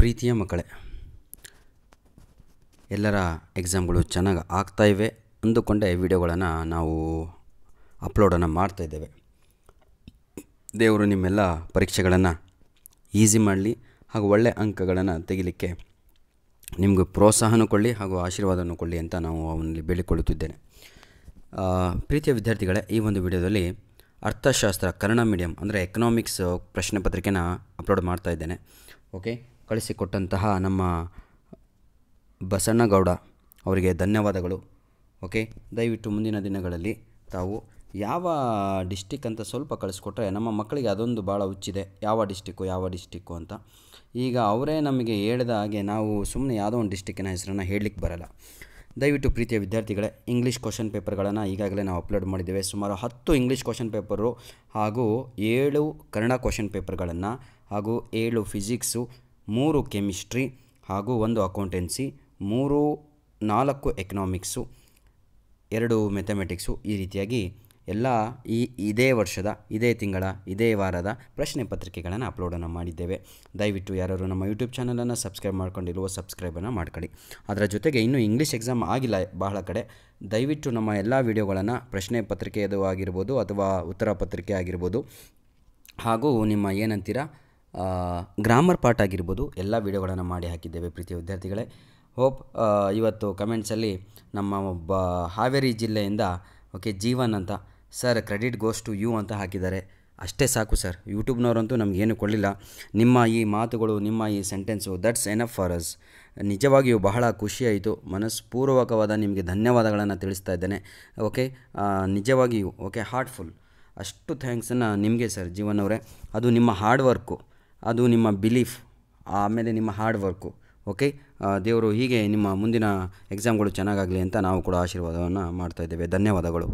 ಪ್ರೀತಿಯ ಮಕ್ಕಳೇ ಎಲ್ಲರ ಎಕ್ಸಾಮ್ಗಳು ಚೆನ್ನಾಗಿ ಆಗ್ತಾಯಿವೆ ಅಂದುಕೊಂಡೆ ವಿಡಿಯೋಗಳನ್ನು ನಾವು ಅಪ್ಲೋಡನ್ನು ಮಾಡ್ತಾಯಿದ್ದೇವೆ ದೇವರು ನಿಮ್ಮೆಲ್ಲ ಪರೀಕ್ಷೆಗಳನ್ನು ಈಸಿ ಮಾಡಲಿ ಹಾಗೂ ಒಳ್ಳೆಯ ಅಂಕಗಳನ್ನು ತೆಗಿಲಿಕ್ಕೆ ನಿಮಗೆ ಪ್ರೋತ್ಸಾಹನೂ ಕೊಡಲಿ ಹಾಗೂ ಆಶೀರ್ವಾದವನ್ನು ಕೊಡಲಿ ಅಂತ ನಾವು ಅವನಲ್ಲಿ ಬೇಡಿಕೊಳ್ಳುತ್ತಿದ್ದೇನೆ ಪ್ರೀತಿಯ ವಿದ್ಯಾರ್ಥಿಗಳೇ ಈ ಒಂದು ವಿಡಿಯೋದಲ್ಲಿ ಅರ್ಥಶಾಸ್ತ್ರ ಕನ್ನಡ ಮೀಡಿಯಂ ಅಂದರೆ ಎಕನಾಮಿಕ್ಸ್ ಪ್ರಶ್ನೆ ಪತ್ರಿಕೆನ ಅಪ್ಲೋಡ್ ಮಾಡ್ತಾ ಇದ್ದೇನೆ ಓಕೆ ಕಳಿಸಿಕೊಟ್ಟಂತಹ ನಮ್ಮ ಬಸಣ್ಣಗೌಡ ಅವರಿಗೆ ಧನ್ಯವಾದಗಳು ಓಕೆ ದಯವಿಟ್ಟು ಮುಂದಿನ ದಿನಗಳಲ್ಲಿ ತಾವು ಯಾವ ಡಿಸ್ಟಿಕ್ ಅಂತ ಸ್ವಲ್ಪ ಕಳಿಸ್ಕೊಟ್ರೆ ನಮ್ಮ ಮಕ್ಕಳಿಗೆ ಅದೊಂದು ಭಾಳ ಹುಚ್ಚಿದೆ ಯಾವ ಡಿಸ್ಟಿಕ್ಕು ಯಾವ ಡಿಸ್ಟಿಕ್ಕು ಅಂತ ಈಗ ಅವರೇ ನಮಗೆ ಹೇಳಿದ ಹಾಗೆ ನಾವು ಸುಮ್ಮನೆ ಯಾವುದೋ ಒಂದು ಡಿಸ್ಟಿಕ್ಕಿನ ಹೆಸರನ್ನು ಹೇಳಲಿಕ್ಕೆ ಬರಲ್ಲ ದಯವಿಟ್ಟು ಪ್ರೀತಿಯ ವಿದ್ಯಾರ್ಥಿಗಳೇ ಇಂಗ್ಲೀಷ್ ಕ್ವಶನ್ ಪೇಪರ್ಗಳನ್ನು ಈಗಾಗಲೇ ನಾವು ಅಪ್ಲೋಡ್ ಮಾಡಿದ್ದೇವೆ ಸುಮಾರು ಹತ್ತು ಇಂಗ್ಲೀಷ್ ಕ್ವಶನ್ ಪೇಪರು ಹಾಗೂ ಏಳು ಕನ್ನಡ ಕ್ವಶನ್ ಪೇಪರ್ಗಳನ್ನು ಹಾಗೂ ಏಳು ಫಿಸಿಕ್ಸು ಮೂರು ಕೆಮಿಸ್ಟ್ರಿ ಹಾಗೂ ಒಂದು ಅಕೌಂಟೆನ್ಸಿ ಮೂರು ನಾಲ್ಕು ಎಕನಾಮಿಕ್ಸು ಎರಡು ಮೆಥಮೆಟಿಕ್ಸು ಈ ರೀತಿಯಾಗಿ ಎಲ್ಲ ಈ ಇದೇ ವರ್ಷದ ಇದೇ ತಿಂಗಳ ಇದೇ ವಾರದ ಪ್ರಶ್ನೆ ಪತ್ರಿಕೆಗಳನ್ನು ಅಪ್ಲೋಡನ್ನು ಮಾಡಿದ್ದೇವೆ ದಯವಿಟ್ಟು ಯಾರಾದರೂ ನಮ್ಮ ಯೂಟ್ಯೂಬ್ ಚಾನಲನ್ನು ಸಬ್ಸ್ಕ್ರೈಬ್ ಮಾಡ್ಕೊಂಡಿರುವ ಸಬ್ಸ್ಕ್ರೈಬನ್ನು ಮಾಡ್ಕೊಳ್ಳಿ ಅದರ ಜೊತೆಗೆ ಇನ್ನೂ ಇಂಗ್ಲೀಷ್ ಎಕ್ಸಾಮ್ ಆಗಿಲ್ಲ ಬಹಳ ಕಡೆ ದಯವಿಟ್ಟು ನಮ್ಮ ಎಲ್ಲ ವಿಡಿಯೋಗಳನ್ನು ಪ್ರಶ್ನೆ ಪತ್ರಿಕೆಯದು ಆಗಿರ್ಬೋದು ಅಥವಾ ಉತ್ತರ ಪತ್ರಿಕೆ ಆಗಿರ್ಬೋದು ಹಾಗೂ ನಿಮ್ಮ ಏನಂತೀರ ಗ್ರಾಮರ್ ಪಾರ್ಟ್ ಆಗಿರ್ಬೋದು ಎಲ್ಲ ವಿಡಿಯೋಗಳನ್ನು ಮಾಡಿ ಹಾಕಿದ್ದೇವೆ ಪ್ರೀತಿಯ ವಿದ್ಯಾರ್ಥಿಗಳೇ ಹೋಪ್ ಇವತ್ತು ಕಮೆಂಟ್ಸಲ್ಲಿ ನಮ್ಮ ಒಬ್ಬ ಹಾವೇರಿ ಜಿಲ್ಲೆಯಿಂದ ಓಕೆ ಜೀವನ್ ಅಂತ sir credit goes to you ಅಂತ ಹಾಕಿದ್ದಾರೆ ಅಷ್ಟೇ ಸಾಕು ಸರ್ ಯೂಟ್ಯೂಬ್ನವರಂತೂ ನಮಗೇನು ಕೊಡಲಿಲ್ಲ ನಿಮ್ಮ ಈ ಮಾತುಗಳು ನಿಮ್ಮ ಈ sentence that's enough for us ನಿಜವಾಗಿಯೂ ಬಹಳ ಖುಷಿಯಾಯಿತು ಮನಸ್ಪೂರ್ವಕವಾದ ನಿಮಗೆ ಧನ್ಯವಾದಗಳನ್ನು ತಿಳಿಸ್ತಾ ಇದ್ದೇನೆ ಓಕೆ ನಿಜವಾಗಿಯೂ ಓಕೆ ಹಾರ್ಟ್ಫುಲ್ ಅಷ್ಟು ಥ್ಯಾಂಕ್ಸನ್ನು ನಿಮಗೆ ಸರ್ ಜೀವನ್ ಅವರೇ ಅದು ನಿಮ್ಮ ಹಾರ್ಡ್ ವರ್ಕು ಅದು ನಿಮ್ಮ ಬಿಲೀಫ್ ಆಮೇಲೆ ನಿಮ್ಮ ಹಾರ್ಡ್ ವರ್ಕು ಓಕೆ ದೇವರು ಹೀಗೆ ನಿಮ್ಮ ಮುಂದಿನ ಎಕ್ಸಾಮ್ಗಳು ಚೆನ್ನಾಗಾಗಲಿ ಅಂತ ನಾವು ಕೂಡ ಆಶೀರ್ವಾದವನ್ನು ಇದ್ದೇವೆ ಧನ್ಯವಾದಗಳು